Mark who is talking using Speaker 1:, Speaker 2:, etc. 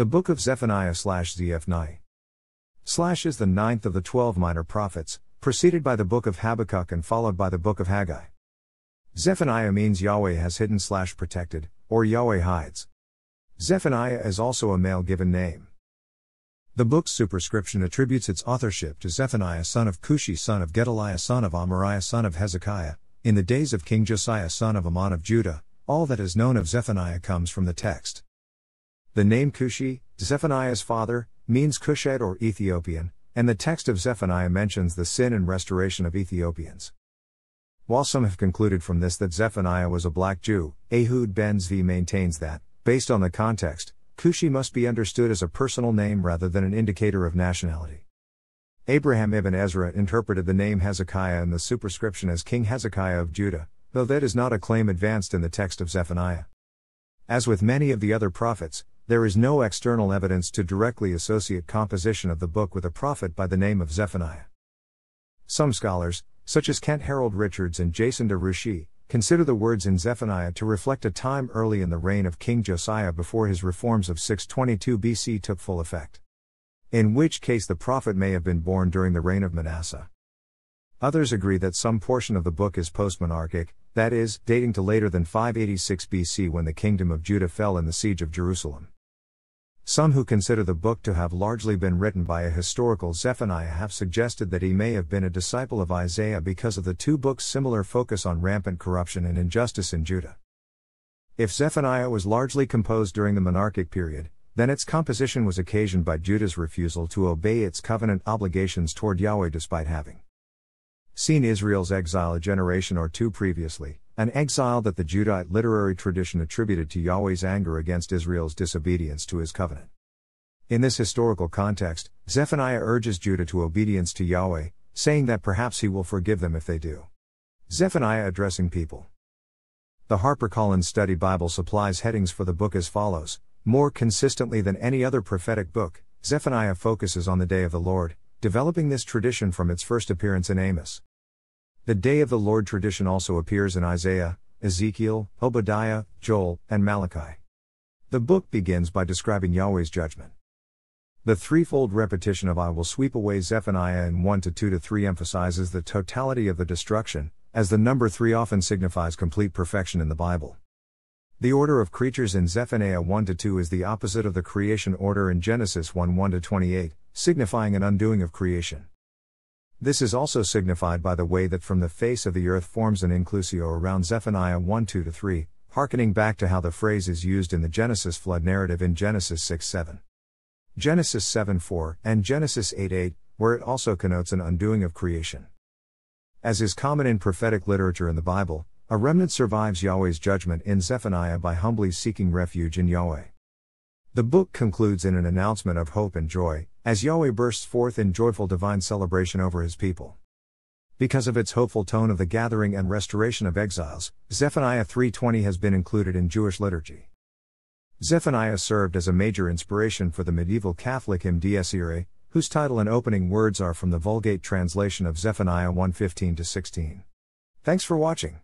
Speaker 1: The book of Zephaniah slash Zephni. Slash is the ninth of the twelve minor prophets, preceded by the book of Habakkuk and followed by the book of Haggai. Zephaniah means Yahweh has hidden slash protected, or Yahweh hides. Zephaniah is also a male given name. The book's superscription attributes its authorship to Zephaniah son of Cushi son of Gedaliah son of Amariah son of Hezekiah, in the days of King Josiah son of Ammon of Judah, all that is known of Zephaniah comes from the text. The name Cushi, Zephaniah's father, means Cushite or Ethiopian, and the text of Zephaniah mentions the sin and restoration of Ethiopians. While some have concluded from this that Zephaniah was a black Jew, Ehud Ben Zvi maintains that, based on the context, Cushi must be understood as a personal name rather than an indicator of nationality. Abraham ibn Ezra interpreted the name Hezekiah in the superscription as King Hezekiah of Judah, though that is not a claim advanced in the text of Zephaniah. As with many of the other prophets, there is no external evidence to directly associate composition of the book with a prophet by the name of Zephaniah. Some scholars, such as Kent Harold Richards and Jason DeRushy, consider the words in Zephaniah to reflect a time early in the reign of King Josiah before his reforms of 622 BC took full effect. In which case the prophet may have been born during the reign of Manasseh. Others agree that some portion of the book is postmonarchic, that is, dating to later than 586 BC when the kingdom of Judah fell in the siege of Jerusalem. Some who consider the book to have largely been written by a historical Zephaniah have suggested that he may have been a disciple of Isaiah because of the two books' similar focus on rampant corruption and injustice in Judah. If Zephaniah was largely composed during the monarchic period, then its composition was occasioned by Judah's refusal to obey its covenant obligations toward Yahweh despite having seen Israel's exile a generation or two previously, an exile that the Judite literary tradition attributed to Yahweh's anger against Israel's disobedience to his covenant. In this historical context, Zephaniah urges Judah to obedience to Yahweh, saying that perhaps he will forgive them if they do. Zephaniah addressing people. The HarperCollins Study Bible supplies headings for the book as follows More consistently than any other prophetic book, Zephaniah focuses on the day of the Lord, developing this tradition from its first appearance in Amos. The day of the Lord tradition also appears in Isaiah, Ezekiel, Obadiah, Joel, and Malachi. The book begins by describing Yahweh's judgment. The threefold repetition of I will sweep away Zephaniah in 1 to 2 to 3 emphasizes the totality of the destruction, as the number 3 often signifies complete perfection in the Bible. The order of creatures in Zephaniah 1 to 2 is the opposite of the creation order in Genesis 1 1 to 28, signifying an undoing of creation. This is also signified by the way that from the face of the earth forms an inclusio around Zephaniah 1 2 3, harkening back to how the phrase is used in the Genesis flood narrative in Genesis 6 7. Genesis 7 4, and Genesis 8 8, where it also connotes an undoing of creation. As is common in prophetic literature in the Bible, a remnant survives Yahweh's judgment in Zephaniah by humbly seeking refuge in Yahweh. The book concludes in an announcement of hope and joy, as Yahweh bursts forth in joyful divine celebration over his people. Because of its hopeful tone of the gathering and restoration of exiles, Zephaniah 3:20 has been included in Jewish liturgy. Zephaniah served as a major inspiration for the medieval Catholic hymn Dies Irae, whose title and opening words are from the Vulgate translation of Zephaniah 1:15 to 16. Thanks for watching.